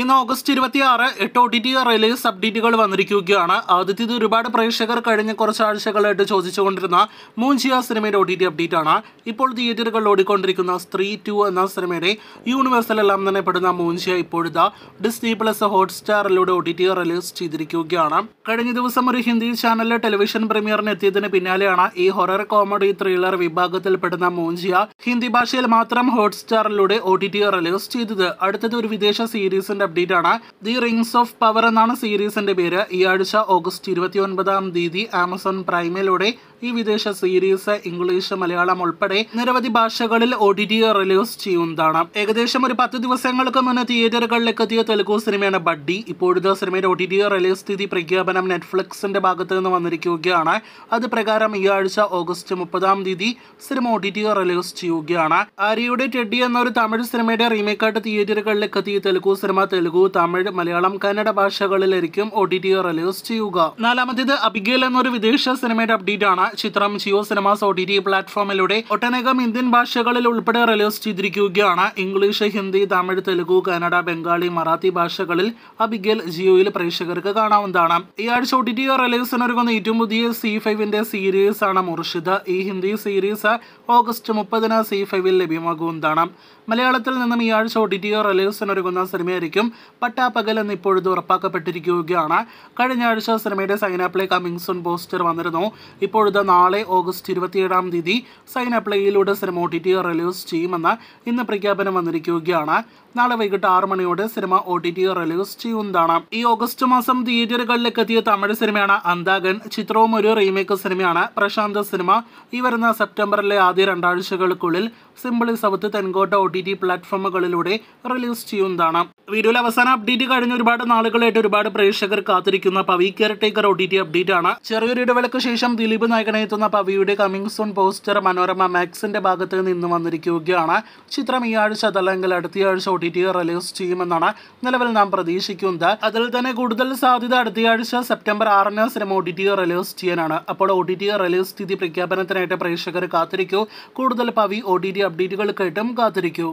ഇന്ന് ഓഗസ്റ്റ് ഇരുപത്തി ആറ് എട്ട് ഒ ടി ടി റിലീസ് അപ്ഡേറ്റുകൾ വന്നിരിക്കുകയാണ് ആദ്യത്തേത് ഒരുപാട് പ്രേക്ഷകർ കഴിഞ്ഞ കുറച്ച് ചോദിച്ചുകൊണ്ടിരുന്ന മൂഞ്ചിയ സിനിമയുടെ ഒ ടി ടി അപ്ഡേറ്റ് ആണ് ഇപ്പോൾ തിയേറ്ററുകളിൽ ഓടിക്കൊണ്ടിരിക്കുന്ന സ്ത്രീ ടു എന്ന സിനിമയുടെ യൂണിവേഴ്സൽ എല്ലാം തന്നെ പെടുന്ന മൂഞ്ചിയ ഇപ്പോഴത്തെ ഡിസ്നി പ്ലസ് ഹോട്ട്സ്റ്റാറിലൂടെ ഒ ടി ടി റിലീസ് ചെയ്തിരിക്കുകയാണ് കഴിഞ്ഞ ദിവസം ഒരു ഹിന്ദി ചാനലിൽ ടെലിവിഷൻ പ്രീമിയറിന് എത്തിയതിന് പിന്നാലെയാണ് ഈ ഹൊറർ കോമഡി ത്രില്ലർ വിഭാഗത്തിൽ പെടുന്ന മൂഞ്ചിയ ഹിന്ദി ഭാഷയിൽ മാത്രം ഹോട്ട്സ്റ്റാറിലൂടെ ഒ ടി ടി റിലീസ് ചെയ്തത് അടുത്തത് ഒരു വിദേശ സീരീസിന്റെ ഇമ്പോർട്ടൻ്റ് അപ്ഡേറ്റ് ആണ് ദി റിങ്സ് ഓഫ് പവർ എന്നാണ് സീരീസിൻ്റെ പേര് ഈ ആഴ്ച ഓഗസ്റ്റ് ഇരുപത്തി ഒൻപതാം തീയതി ആമസോൺ പ്രൈമിലൂടെ ഈ വിദേശ സീരീസ് ഇംഗ്ലീഷ് മലയാളം ഉൾപ്പെടെ നിരവധി ഭാഷകളിൽ ഒ ഡി ഡി റിലീസ് ചെയ്യുന്നതാണ് ഏകദേശം ഒരു പത്ത് ദിവസങ്ങൾക്ക് മുന്നേ തിയേറ്ററുകളിലേക്ക് എത്തിയ തെലുഗു സിനിമയാണ് ബഡ്ഡി ഇപ്പോഴത്തെ സിനിമയുടെ ഒ ഡി ഡി റിലീസ് സ്ഥിതി പ്രഖ്യാപനം നെറ്റ്ഫ്ലിക്സിന്റെ ഭാഗത്ത് നിന്ന് വന്നിരിക്കുകയാണ് അത് പ്രകാരം ഈ ആഴ്ച ഓഗസ്റ്റ് മുപ്പതാം തീയതി സിനിമ ഒ ഡി ഡി റിലീസ് ചെയ്യുകയാണ് ആര്യയുടെ ടെഡി എന്നൊരു തമിഴ് സിനിമയുടെ റീമേക്കായിട്ട് തിയേറ്ററുകളിലേക്ക് എത്തിയ തെലുഗു സിനിമ തെലുഗു തമിഴ് മലയാളം കന്നഡ ഭാഷകളിലായിരിക്കും ഒ ഡി ഡി റിലീസ് ചെയ്യുക നാലാമത്തേത് അബിഗേൽ എന്നൊരു വിദേശ സിനിമയുടെ അപ്ഡേറ്റ് ആണ് ചിത്രം Jio cinemas O T T പ്ലാറ്റ്ഫോമിലൂടെ ഒട്ടനേകം ഇന്ത്യൻ ഭാഷകളിൽ ഉൾപ്പെടെ റിലീസ് ചെയ്തിരിക്കുകയാണ് ഇംഗ്ലീഷ് ഹിന്ദി തമിഴ് തെലുഗു കന്നഡ ബംഗാളി മറാത്തി ഭാഷകളിൽ അബിഗൽ ജിയോയിൽ പ്രേക്ഷകർക്ക് കാണാവുന്നതാണ് ഈ ആഴ്ച ഒ ടി ടി റിലീസിനൊരുങ്ങുന്ന ഏറ്റവും പുതിയ സി ഫൈവിന്റെ സീരീസ് ആണ് മുർഷിദ് ഈ ഹിന്ദി സീരീസ് ഓഗസ്റ്റ് മുപ്പതിന് സി ഫൈവിൽ ലഭ്യമാകുന്നതാണ് മലയാളത്തിൽ നിന്നും ഈ ആഴ്ച ഒ ടി ടി റിലീസിനൊരുങ്ങുന്ന സിനിമയായിരിക്കും പട്ടാപ്പകൽ എന്ന് ഇപ്പോഴത് ഉറപ്പാക്കപ്പെട്ടിരിക്കുകയാണ് കഴിഞ്ഞ ആഴ്ച സിനിമയുടെ സൈനാപ്പിലെ കമ്മിങ് സൂൺ പോസ്റ്റർ വന്നിരുന്നു ഇപ്പോഴത്തെ നാളെ ഓഗസ്റ്റ് ഇരുപത്തിയേഴാം തീയതി സൈനപ്ലേയിലൂടെ സിനിമ ഒ ടി ടി റിലീസ് ചെയ്യുമെന്ന് ഇന്ന് പ്രഖ്യാപനം വന്നിരിക്കുകയാണ് നാളെ വൈകിട്ട് ആറു മണിയോടെ സിനിമ ഒ ടി ടി റിലീസ് ചെയ്യുന്നതാണ് ഈ ഓഗസ്റ്റ് മാസം തിയേറ്ററുകളിലേക്ക് എത്തിയ തമിഴ് സിനിമയാണ് അന്താഗൻ ചിത്രവും ഒരു റീമേക്ക് സിനിമയാണ് പ്രശാന്ത സിനിമ ഈ വരുന്ന സെപ്റ്റംബറിലെ ആദ്യ രണ്ടാഴ്ചകൾക്കുള്ളിൽ simply south Tenkotta O T T പ്ലാറ്റ്ഫോമുകളിലൂടെ റിലീസ് ചെയ്യുന്നതാണ് വീഡിയോയിൽ അവസാന അപ്ഡേറ്റ് കഴിഞ്ഞ ഒരുപാട് നാളുകളായിട്ട് ഒരുപാട് പ്രേക്ഷകർ കാത്തിരിക്കുന്ന Pavi caretaker O T T update ആണ് ചെറിയൊരു ഇടവേളയ്ക്ക് ശേഷം ദിലീപ് നായകൻ നായകനെത്തുന്ന പവിയുടെ കമ്മിങ് സൂൺ പോസ്റ്റർ മനോരമ മാക്സിന്റെ ഭാഗത്ത് നിന്ന് വന്നിരിക്കുകയാണ് ചിത്രം ഈ ആഴ്ച അതല്ലെങ്കിൽ അടുത്ത ആഴ്ച ഒ ടി ടി റിലീസ് ചെയ്യുമെന്നാണ് നിലവിൽ നാം പ്രതീക്ഷിക്കുന്നത് അതിൽ തന്നെ കൂടുതൽ സാധ്യത അടുത്ത ആഴ്ച സെപ്റ്റംബർ ആറിന് സിനിമ ഒ ടി ടി റിലീസ് ചെയ്യാനാണ് അപ്പോൾ ഒ ടി ടി റിലീസ് സ്ഥിതി പ്രഖ്യാപനത്തിനായിട്ട് പ്രേക്ഷകർ കാത്തിരിക്കൂ കൂടുതൽ പവി ഒ ടി ടി അപ്ഡേറ്റുകൾക്കായിട്ടും കാത്തിരിക്കൂ